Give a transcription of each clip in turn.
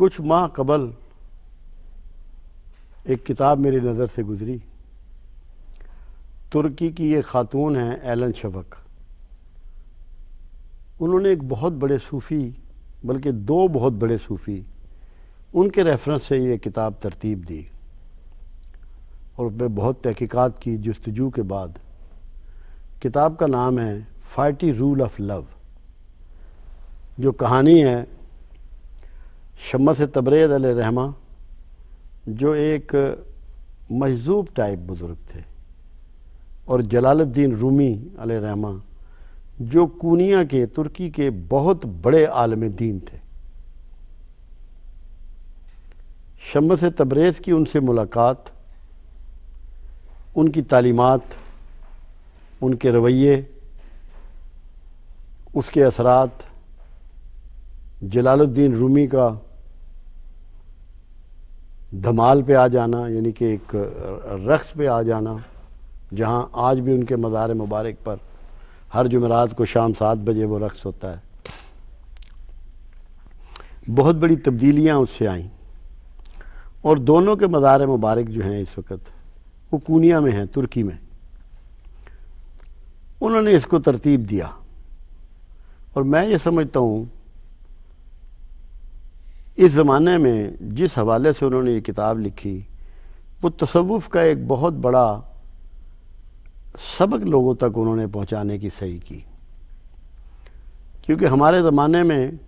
कुछ माह कबल एक किताब मेरी नज़र से गुज़री तुर्की की ये खातून हैं एलन शबक उन्होंने एक बहुत बड़े सूफ़ी बल्कि दो बहुत बड़े सूफ़ी उनके रेफरेंस से ये किताब तरतीब दी और मैं बहुत तहकीक़ात की जस्तजू के बाद किताब का नाम है फाइटी रूल ऑफ़ लव जो कहानी है शमस तबरेज़ रहमा जो एक महजूब टाइप बुज़ुर्ग थे और जलालुद्दीन रूमी रहमा जो कूनिया के तुर्की के बहुत बड़े आलम दीन थे शमस तबरेज़ की उनसे मुलाकात उनकी तालीमत उनके रवैये उसके असरात जलालुद्दीन रूमी का धमाल पे आ जाना यानी कि एक रक्स पे आ जाना जहाँ आज भी उनके मज़ार मुबारक पर हर जुमेरात को शाम सात बजे वो रक्स होता है बहुत बड़ी तब्दीलियाँ उससे आईं और दोनों के मज़ार मुबारक जो हैं इस वक्त वो कूनिया में हैं तुर्की में उन्होंने इसको तरतीब दिया और मैं ये समझता हूँ इस ज़माने में जिस हवाले से उन्होंने ये किताब लिखी वो तसवुफ़ का एक बहुत बड़ा सबक लोगों तक उन्होंने पहुंचाने की सही की क्योंकि हमारे ज़माने में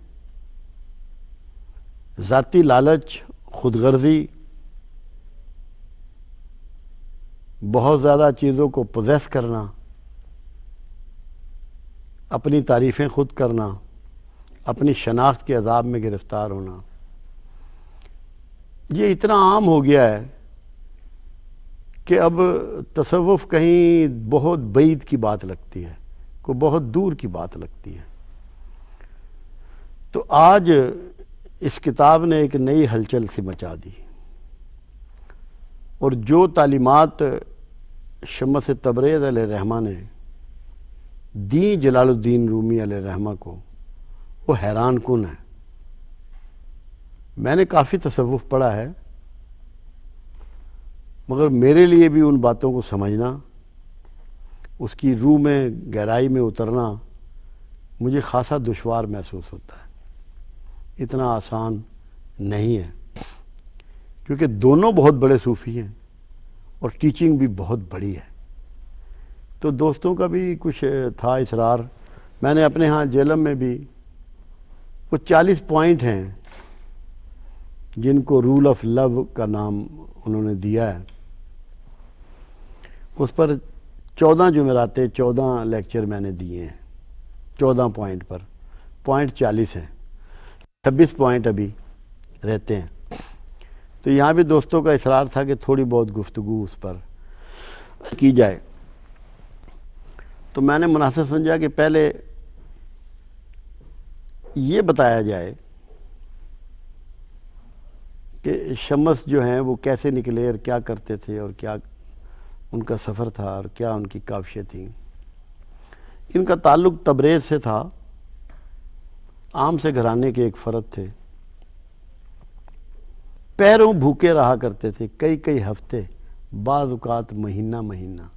ज़ाती लालच खुदगर्जी बहुत ज़्यादा चीज़ों को पोजेस करना अपनी तारीफ़ें खुद करना अपनी शनाख्त के अजाब में गिरफ़्तार होना ये इतना आम हो गया है कि अब तसवुफ़ कहीं बहुत बैद की बात लगती है को बहुत दूर की बात लगती है तो आज इस किताब ने एक नई हलचल सी मचा दी और जो तालीमत शमस तबरेज़ रहमा ने दी जलालुद्दीन रूमी रहमा को वो हैरान कन है मैंने काफ़ी तसवुफ़ पढ़ा है मगर मेरे लिए भी उन बातों को समझना उसकी रूह में गहराई में उतरना मुझे खासा दुशवार महसूस होता है इतना आसान नहीं है क्योंकि दोनों बहुत बड़े सूफ़ी हैं और टीचिंग भी बहुत बड़ी है तो दोस्तों का भी कुछ था इसरार मैंने अपने यहाँ जेलम में भी वो चालीस पॉइंट हैं जिनको रूल ऑफ लव का नाम उन्होंने दिया है उस पर चौदह जुमेरातें चौदह लेक्चर मैंने दिए हैं चौदह पॉइंट पर पॉइंट चालीस हैं छब्बीस पॉइंट अभी रहते हैं तो यहाँ भी दोस्तों का इसरार था कि थोड़ी बहुत गुफ्तु उस पर की जाए तो मैंने मुनासिब समझा कि पहले ये बताया जाए कि शमस जो हैं वो कैसे निकले और क्या करते थे और क्या उनका सफ़र था और क्या उनकी काविशें थीं इनका ताल्लुक़ तबरेज़ से था आम से घराने के एक फ़र्द थे पैरों भूखे रहा करते थे कई कई हफ्ते बाज़ात महीना महीना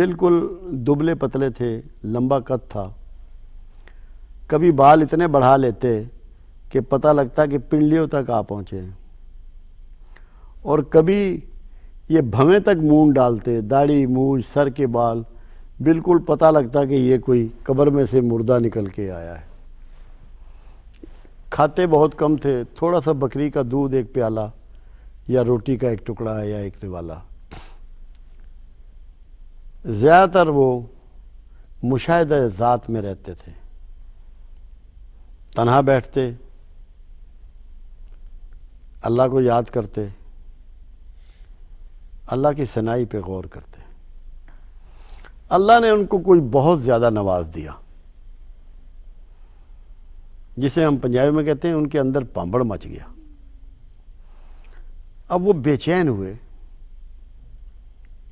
बिल्कुल दुबले पतले थे लंबा कद था कभी बाल इतने बढ़ा लेते कि पता लगता कि पिंडलियों तक आ पहुँचे और कभी ये भवें तक मून डालते दाढ़ी मूझ सर के बाल बिल्कुल पता लगता कि ये कोई कब्र में से मुर्दा निकल के आया है खाते बहुत कम थे थोड़ा सा बकरी का दूध एक प्याला या रोटी का एक टुकड़ा या एक निवाला ज़्यादातर वो मुशाह ज़ात में रहते थे तनहा बैठते अल्लाह को याद करते अल्लाह की सनाई पे गौर करते हैं अल्लाह ने उनको कोई बहुत ज़्यादा नवाज दिया जिसे हम पंजाबी में कहते हैं उनके अंदर पांबड़ मच गया अब वो बेचैन हुए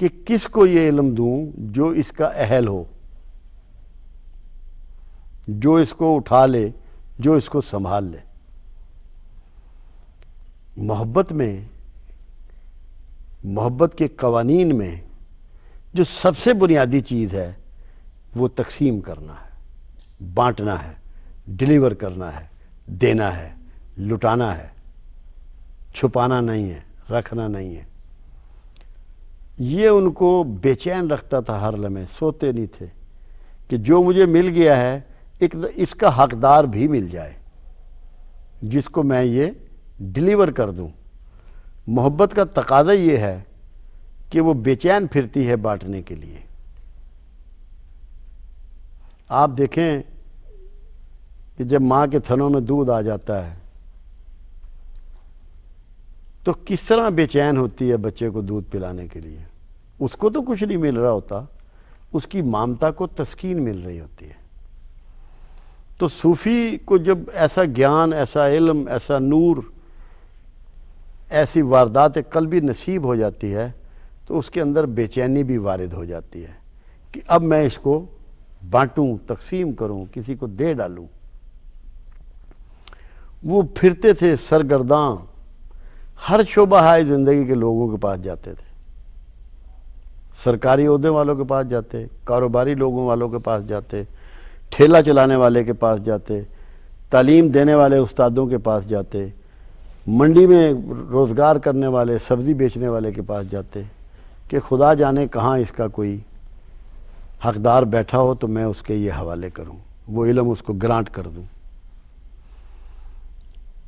कि किस को ये इलम दूँ जो इसका अहल हो जो इसको उठा ले जो इसको संभाल ले मोहब्बत में मोहब्बत के कवानीन में जो सबसे बुनियादी चीज़ है वो तकसीम करना है बांटना है डिलीवर करना है देना है लुटाना है छुपाना नहीं है रखना नहीं है ये उनको बेचैन रखता था हर लम्हे सोते नहीं थे कि जो मुझे मिल गया है एक इसका हकदार भी मिल जाए जिसको मैं ये डिलीवर कर दूं मोहब्बत का तकादा ये है कि वो बेचैन फिरती है बांटने के लिए आप देखें कि जब माँ के थनों में दूध आ जाता है तो किस तरह बेचैन होती है बच्चे को दूध पिलाने के लिए उसको तो कुछ नहीं मिल रहा होता उसकी मामता को तस्कीन मिल रही होती है तो सूफ़ी को जब ऐसा ज्ञान ऐसा इल्म ऐसा नूर ऐसी वारदात कल भी नसीब हो जाती है तो उसके अंदर बेचैनी भी वारद हो जाती है कि अब मैं इसको बांटूं तकसीम करूं किसी को दे डालूं वो फिरते थे सरगर्दां हर शोबा हाय ज़िंदगी के लोगों के पास जाते थे सरकारी अहदे वालों के पास जाते कारोबारी लोगों वालों के पास जाते ठेला चलाने वाले के पास जाते तालीम देने वाले उस्तादों के पास जाते मंडी में रोज़गार करने वाले सब्ज़ी बेचने वाले के पास जाते कि खुदा जाने कहाँ इसका कोई हकदार बैठा हो तो मैं उसके ये हवाले करूँ वो इलम उसको ग्रांट कर दूँ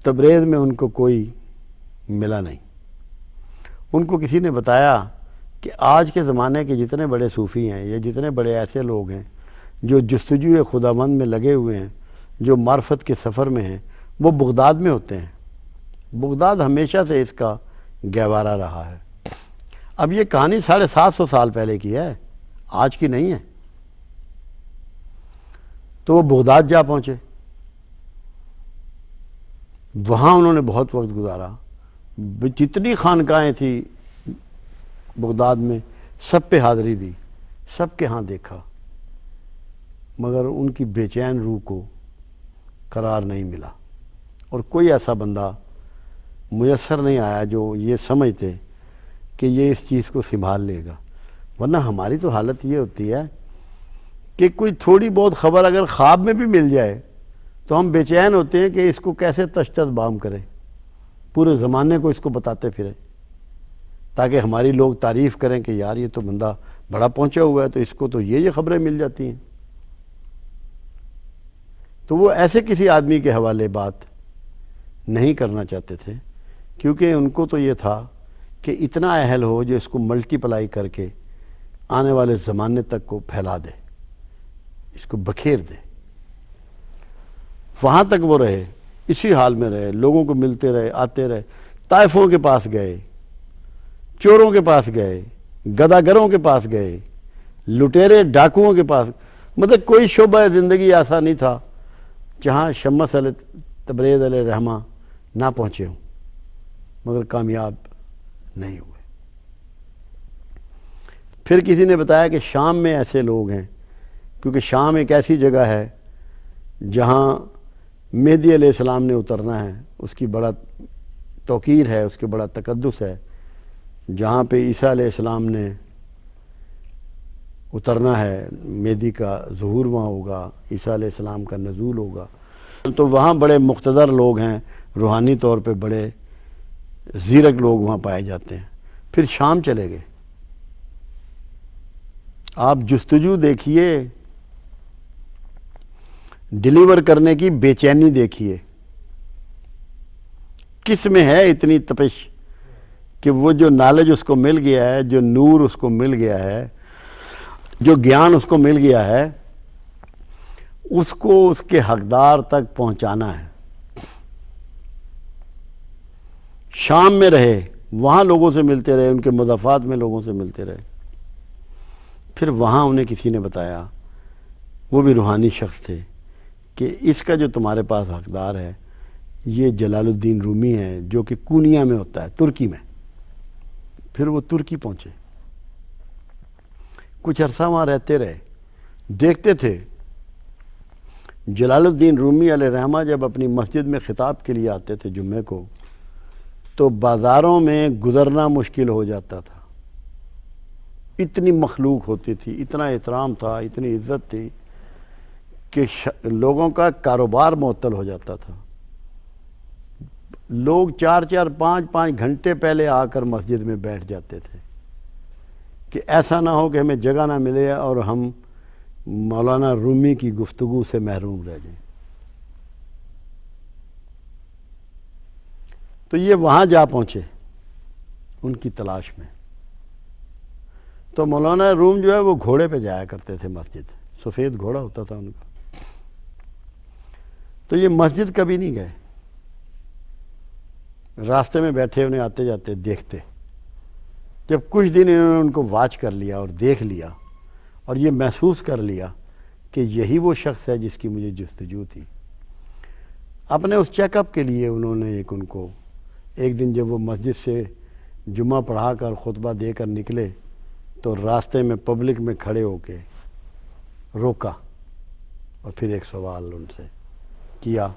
तबरेज़ में उनको कोई मिला नहीं उनको किसी ने बताया कि आज के ज़माने के जितने बड़े सूफ़ी हैं या जितने बड़े ऐसे लोग हैं जो ख़ुदा मंद में लगे हुए हैं जो मार्फत के सफ़र में हैं वो बगदाद में होते हैं बगदाद हमेशा से इसका गहवारा रहा है अब ये कहानी साढ़े सात सौ साल पहले की है आज की नहीं है तो वो बगदाद जा पहुंचे वहाँ उन्होंने बहुत वक्त गुजारा जितनी खानकाएं थी बगदाद में सब पे हाज़री दी सब के यहाँ देखा मगर उनकी बेचैन रूह को करार नहीं मिला और कोई ऐसा बंदा मैसर नहीं आया जो ये समझते कि ये इस चीज़ को संभाल लेगा वरना हमारी तो हालत ये होती है कि कोई थोड़ी बहुत खबर अगर ख्वाब में भी मिल जाए तो हम बेचैन होते हैं कि इसको कैसे तशद बाम करें पूरे ज़माने को इसको बताते फिरें ताकि हमारी लोग तारीफ़ करें कि यार ये तो बंदा बड़ा पहुंचा हुआ है तो इसको तो ये ये खबरें मिल जाती हैं तो वो ऐसे किसी आदमी के हवाले बात नहीं करना चाहते थे क्योंकि उनको तो ये था कि इतना अहल हो जो इसको मल्टीप्लाई करके आने वाले ज़माने तक को फैला दे इसको बखेर दे वहाँ तक वो रहे इसी हाल में रहे लोगों को मिलते रहे आते रहे ताइफों के पास गए चोरों के पास गए गदागरों के पास गए लुटेरे डाकुओं के पास मतलब कोई शोबा ज़िंदगी ऐसा नहीं था जहाँ तब्रेज तबरेज़ रहमा ना पहुँचे हों मगर कामयाब नहीं हुए फिर किसी ने बताया कि शाम में ऐसे लोग हैं क्योंकि शाम एक ऐसी जगह है जहाँ मेहदी आलाम ने उतरना है उसकी बड़ा तोकीर है उसके बड़ा तकदस है जहाँ पे ईसा आलाम ने उतरना है मेदी का जहूर वहाँ होगा ईसा आलाम का नजूल होगा तो वहाँ बड़े मुख्तर लोग हैं रूहानी तौर पे बड़े ज़ीरक लोग वहाँ पाए जाते हैं फिर शाम चले गए आप जस्तजू देखिए डिलीवर करने की बेचैनी देखिए किस में है इतनी तपिश कि वो जो नॉलेज उसको मिल गया है जो नूर उसको मिल गया है जो ज्ञान उसको मिल गया है उसको उसके हकदार तक पहुंचाना है शाम में रहे वहाँ लोगों से मिलते रहे उनके मुदाफ़ात में लोगों से मिलते रहे फिर वहाँ उन्हें किसी ने बताया वो भी रूहानी शख्स थे कि इसका जो तुम्हारे पास हकदार है ये जलालुद्दीन रूमी है जो कि कूनिया में होता है तुर्की में फिर वो तुर्की पहुँचे कुछ अरसा वहाँ रहते रहे देखते थे जलालुद्दीन रूमी रहमा जब अपनी मस्जिद में ख़िताब के लिए आते थे जुम्मे को तो बाज़ारों में गुज़रना मुश्किल हो जाता था इतनी मखलूक होती थी इतना एहतराम था इतनी इज़्ज़त थी कि लोगों का कारोबार मअतल हो जाता था लोग चार चार पाँच पाँच घंटे पहले आकर मस्जिद में बैठ जाते थे कि ऐसा ना हो कि हमें जगह ना मिले और हम मौलाना रूमी की गुफ्तु से महरूम रह जाएं तो ये वहाँ जा पहुँचे उनकी तलाश में तो मौलाना रूम जो है वो घोड़े पे जाया करते थे मस्जिद सफ़ेद घोड़ा होता था उनका तो ये मस्जिद कभी नहीं गए रास्ते में बैठे उन्हें आते जाते देखते जब कुछ दिन इन्होंने उनको वाच कर लिया और देख लिया और ये महसूस कर लिया कि यही वो शख्स है जिसकी मुझे जस्तजू थी अपने उस चेकअप के लिए उन्होंने एक उनको एक दिन जब वो मस्जिद से जुमा पढ़ा कर खुतबा देकर निकले तो रास्ते में पब्लिक में खड़े होके रोका और फिर एक सवाल उनसे किया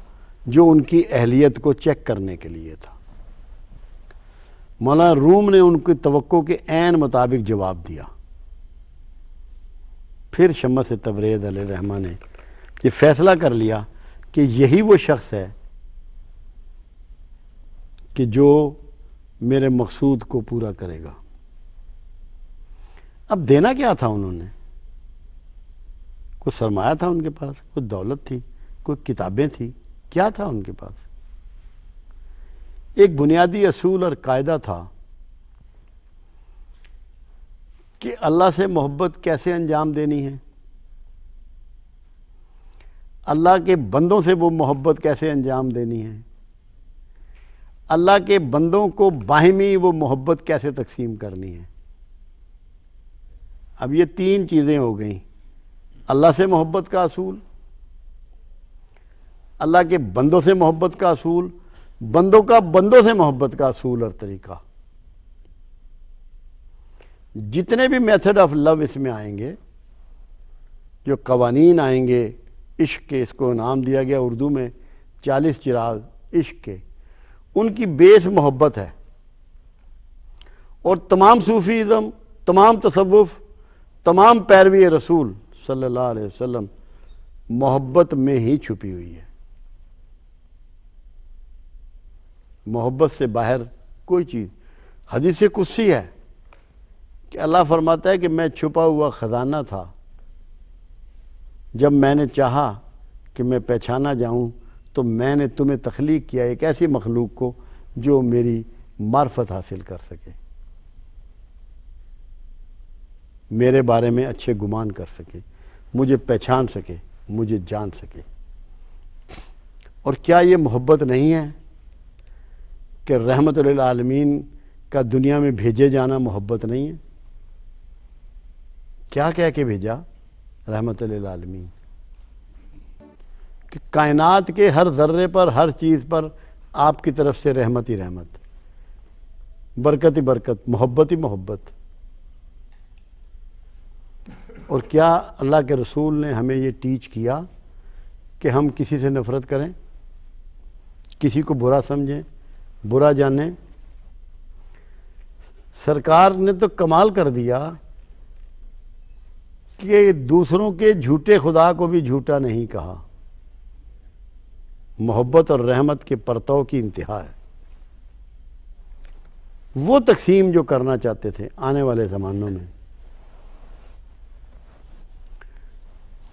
जो उनकी अहलियत को चेक करने के लिए था मौला रूम ने उनकी तवक्को के एन मुताबिक जवाब दिया फिर शमस तबरेज़ रहमा ने ये फैसला कर लिया कि यही वो शख्स है कि जो मेरे मकसूद को पूरा करेगा अब देना क्या था उन्होंने कुछ सरमाया था उनके पास कुछ दौलत थी कोई किताबें थी क्या था उनके पास एक बुनियादी असूल और कायदा था कि अल्लाह से मोहब्बत कैसे अंजाम देनी है अल्लाह के बंदों से वो मोहब्बत कैसे अंजाम देनी है अल्लाह के बंदों को बाहमी वो मोहब्बत कैसे तकसीम करनी है अब ये तीन चीज़ें हो गई अल्लाह से मोहब्बत का असूल अल्लाह के बंदों से मोहब्बत का असूल बंदों का बंदों से मोहब्बत का असूल और तरीका जितने भी मेथड ऑफ लव इसमें आएंगे जो कवानीन आएंगे इश्क के इसको नाम दिया गया उर्दू में चालीस चिराग इश्क के उनकी बेस मोहब्बत है और तमाम सूफ़ीज़म तमाम तसवुफ़ तमाम पैरवी रसूल सल्लल्लाहु अलैहि वसल्लम मोहब्बत में ही छुपी हुई है मोहब्बत से बाहर कोई चीज़ हदीस कुस्सी है कि अल्लाह फरमाता है कि मैं छुपा हुआ ख़जाना था जब मैंने चाहा कि मैं पहचाना जाऊं तो मैंने तुम्हें तख्लीक किया एक ऐसी मखलूक को जो मेरी मार्फत हासिल कर सके मेरे बारे में अच्छे गुमान कर सके मुझे पहचान सके मुझे जान सके और क्या ये मोहब्बत नहीं है कि रहमत आलमीन का दुनिया में भेजे जाना मोहब्बत नहीं है क्या कह के भेजा रहमत आलमीन कि कायनात के हर ज़र्रे पर हर चीज़ पर आपकी तरफ से रहमत ही रहमत बरकत ही बरकत मोहब्बत ही मोहब्बत और क्या अल्लाह के रसूल ने हमें ये टीच किया कि हम किसी से नफ़रत करें किसी को बुरा समझें बुरा जानें सरकार ने तो कमाल कर दिया कि दूसरों के झूठे खुदा को भी झूठा नहीं कहा मोहब्बत और रहमत के परतों की इंतहा है वो तकसीम जो करना चाहते थे आने वाले ज़मानों में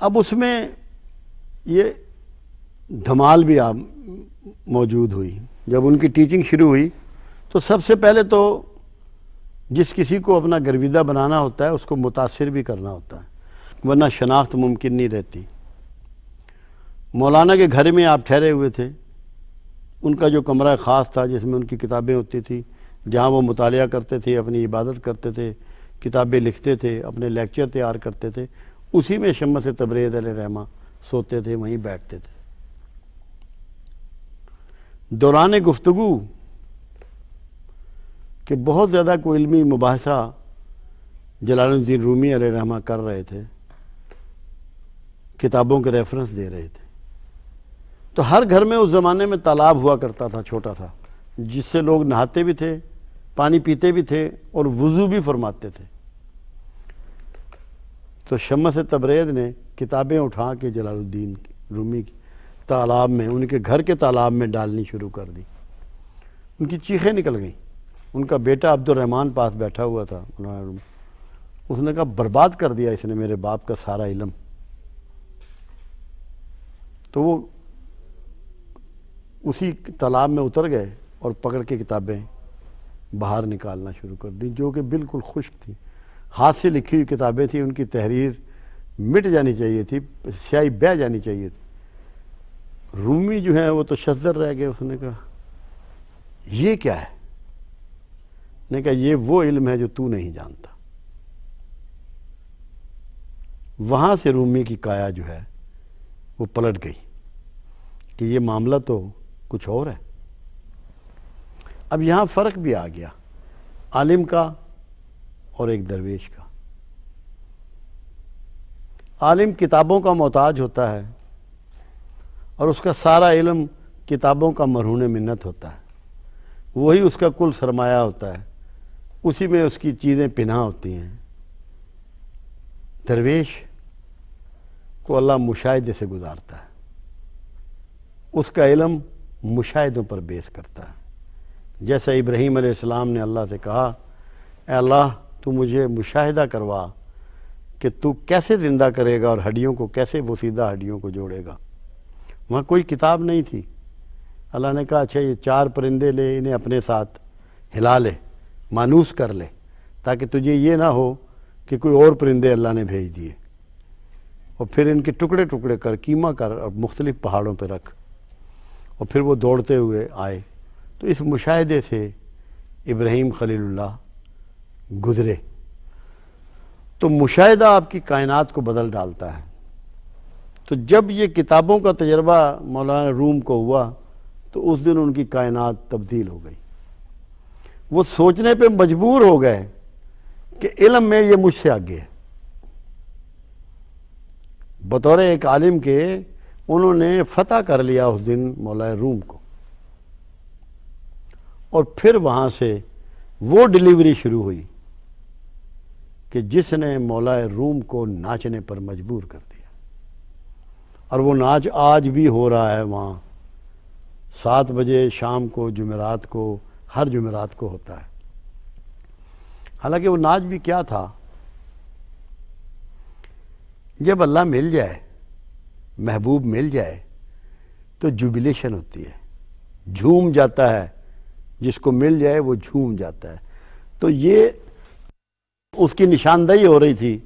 अब उसमें ये धमाल भी आप मौजूद हुई जब उनकी टीचिंग शुरू हुई तो सबसे पहले तो जिस किसी को अपना गर्विदा बनाना होता है उसको मुतासर भी करना होता है वरना शनाख्त मुमकिन नहीं रहती मौलाना के घर में आप ठहरे हुए थे उनका जो कमरा ख़ास था जिसमें उनकी किताबें होती थी जहाँ वो मुताल करते थे अपनी इबादत करते थे किताबें लिखते थे अपने लेक्चर तैयार करते थे उसी में शम्स तबरेज रहमा सोते थे वहीं बैठते थे दौरान गुफ्तु के बहुत ज़्यादा को इलमी मुबासा जलालुद्दीन रूमी रहमा कर रहे थे किताबों के रेफरेंस दे रहे थे तो हर घर में उस ज़माने में तालाब हुआ करता था छोटा था जिससे लोग नहाते भी थे पानी पीते भी थे और वज़ू भी फरमाते थे तो शमस तबरेज ने किताबें उठा के जलालुद्दीन की रूमी की तालाब में उनके घर के तालाब में डालनी शुरू कर दी उनकी चीखें निकल गईं उनका बेटा अब्दुलरहमान पास बैठा हुआ था उन्होंने उसने कहा बर्बाद कर दिया इसने मेरे बाप का सारा इलम तो वो उसी तालाब में उतर गए और पकड़ के किताबें बाहर निकालना शुरू कर दी जो कि बिल्कुल खुश्क थी हाथ से लिखी हुई किताबें थी उनकी तहरीर मिट जानी चाहिए थी स्याही बह जानी चाहिए थी रूमी जो है वो तो शजर रह गए उसने कहा ये क्या है ने कहा ये वो इल्म है जो तू नहीं जानता वहाँ से रूमी की काया जो है वो पलट गई कि ये मामला तो कुछ और है अब यहाँ फ़र्क भी आ गया आलिम का और एक दरवेश का आलिम किताबों का मोहताज होता है और उसका सारा इलम किताबों का मरहून मिन्नत होता है वही उसका कुल सरमाया होता है उसी में उसकी चीज़ें पिना होती हैं दरवेश को अल्लाह मुशाह से गुजारता है उसका इलम मुशाहदों पर बेस करता है जैसे इब्राहीम आसमाम ने अल्लाह से कहा अल्लाह तू मुझे मुशाहिदा करवा कि तू कैसे ज़िंदा करेगा और हड्डियों को कैसे बोसीदा हड्डियों को जोड़ेगा वहाँ कोई किताब नहीं थी अल्लाह ने कहा अच्छा ये चार परिंदे ले इन्हें अपने साथ हिला ले मानूस कर ले ताकि तुझे ये ना हो कि कोई और परिंदे अल्लाह ने भेज दिए और फिर इनके टुकड़े टुकड़े कर कीमा कर और मुख्तलिफ़ पहाड़ों पर रख और फिर वो दौड़ते हुए आए तो इस मुशाहदे से इब्राहिम खलील्ला गुजरे तो मुशाह आपकी कायनात को बदल डालता है तो जब ये किताबों का तजर्बा मौलाना रूम को हुआ तो उस दिन उनकी कायनात तब्दील हो गई वो सोचने पे मजबूर हो गए कि इलम में ये मुझसे आगे है बतौर एक आलिम के उन्होंने फतह कर लिया उस दिन मौलाए रूम को और फिर वहाँ से वो डिलीवरी शुरू हुई कि जिसने मौलाए रूम को नाचने पर मजबूर कर दिया और वो नाच आज भी हो रहा है वहाँ सात बजे शाम को जुमेरात को हर जुमेरात को होता है हालांकि वो नाच भी क्या था जब अल्लाह मिल जाए महबूब मिल जाए तो जुबिलेशन होती है झूम जाता है जिसको मिल जाए वो झूम जाता है तो ये उसकी निशानदही हो रही थी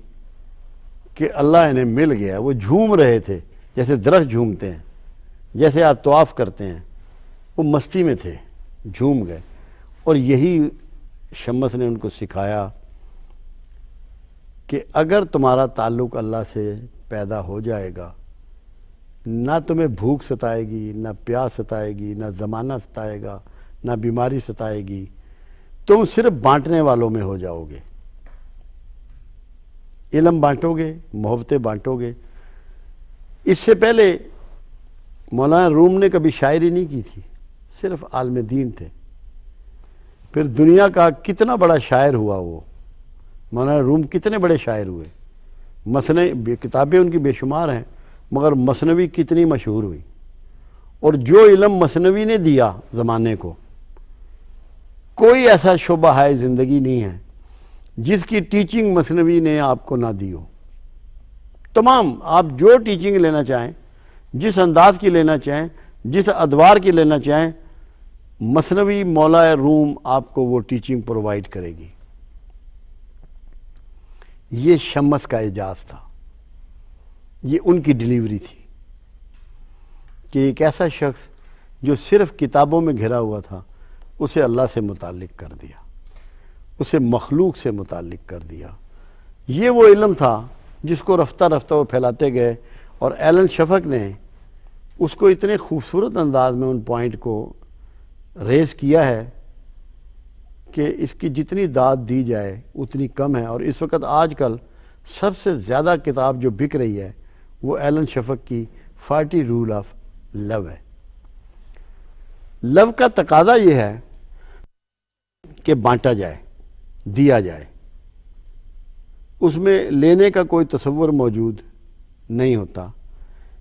कि अल्लाह इन्हें मिल गया वो झूम रहे थे जैसे दरख्त झूमते हैं जैसे आप तोाफ़ करते हैं वो मस्ती में थे झूम गए और यही शम्स ने उनको सिखाया कि अगर तुम्हारा ताल्लुक़ अल्लाह से पैदा हो जाएगा ना तुम्हें भूख सताएगी ना प्यास सताएगी ना ज़माना सताएगा ना बीमारी सताएगी तुम सिर्फ बांटने वालों में हो जाओगे इलम बांटोगे मोहब्बतें बांटोगे इससे पहले मौलाना रूम ने कभी शायरी नहीं की थी सिर्फ आलम दीन थे फिर दुनिया का कितना बड़ा शायर हुआ वो मौलाना रूम कितने बड़े शायर हुए मसले किताबें उनकी बेशुमार हैं मगर मसनवी कितनी मशहूर हुई और जो इलम मसनवी ने दिया ज़माने को कोई ऐसा शुबा है ज़िंदगी नहीं है जिसकी टीचिंग मसनवी ने आपको ना दी हो तमाम आप जो टीचिंग लेना चाहें जिस अंदाज की लेना चाहें जिस अदवार की लेना चाहें मसनवी मौला रूम आपको वो टीचिंग प्रोवाइड करेगी ये शमस का एजाज था ये उनकी डिलीवरी थी कि एक ऐसा शख्स जो सिर्फ किताबों में घिरा हुआ था उसे अल्लाह से मुतालिक कर दिया उसे मखलूक से मुतालिक कर दिया ये वो इलम था जिसको रफ्ता रफ्ता वो फैलाते गए और एलन शफक ने उसको इतने खूबसूरत अंदाज में उन पॉइंट को रेज किया है कि इसकी जितनी दाद दी जाए उतनी कम है और इस वक्त आजकल सबसे ज़्यादा किताब जो बिक रही है वो एलन शफक की फार्टी रूल ऑफ लव है लव का तकादा यह है कि बांटा जाए दिया जाए उसमें लेने का कोई तस्वर मौजूद नहीं होता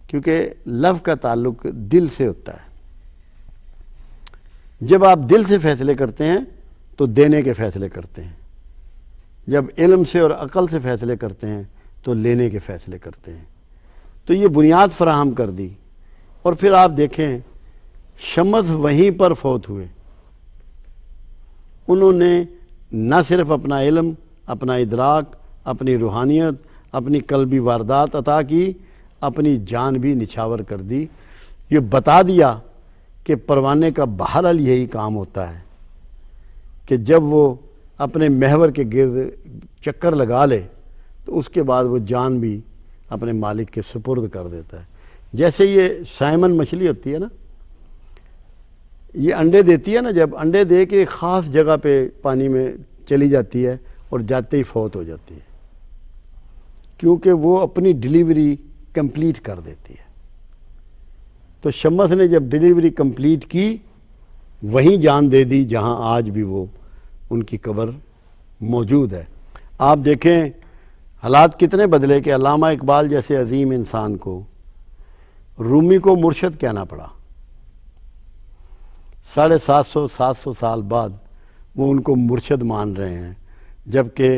क्योंकि लव का ताल्लुक दिल से होता है जब आप दिल से फैसले करते हैं तो देने के फैसले करते हैं जब इलम से और अकल से फैसले करते हैं तो लेने के फैसले करते हैं तो ये बुनियाद फ्राहम कर दी और फिर आप देखें शमस वहीं पर फौत हुए उन्होंने न सिर्फ अपना इलम अपना इदराक अपनी रूहानियत अपनी कलबी वारदात अता की अपनी जान भी निछावर कर दी ये बता दिया कि परवाने का बहरहाल यही काम होता है कि जब वो अपने महवर के गिरद चक्कर लगा ले तो उसके बाद वो जान भी अपने मालिक के सुपुर्द कर देता है जैसे ये साइमन मछली होती है ना ये अंडे देती है ना जब अंडे दे के ख़ास जगह पे पानी में चली जाती है और जाते ही फौत हो जाती है क्योंकि वो अपनी डिलीवरी कंप्लीट कर देती है तो शम्मस ने जब डिलीवरी कंप्लीट की वहीं जान दे दी जहां आज भी वो उनकी कब्र मौजूद है आप देखें हालात कितने बदले कि अलामा इकबाल जैसे अजीम इंसान को रूमी को मुर्शद कहना पड़ा साढ़े सात सौ सात सौ साल बाद वो उनको मुर्शद मान रहे हैं जबकि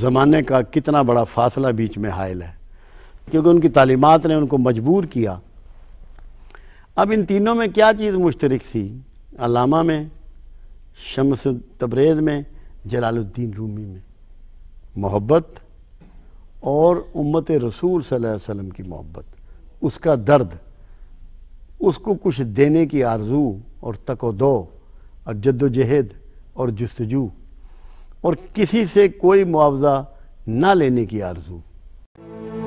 ज़माने का कितना बड़ा फासला बीच में हायल है क्योंकि उनकी तालीमत ने उनको मजबूर किया अब इन तीनों में क्या चीज़ मुश्तरक थी अलामा में शमस तबरेज़ में जलालुद्दीन रूमी में मोहब्बत और उम्मत रसूल सल्लल्लाहु अलैहि वसल्लम की मोहब्बत उसका दर्द उसको कुछ देने की आरजू और तक दो और जद्दोजहद और जस्तजू और किसी से कोई मुआवजा ना लेने की आरजू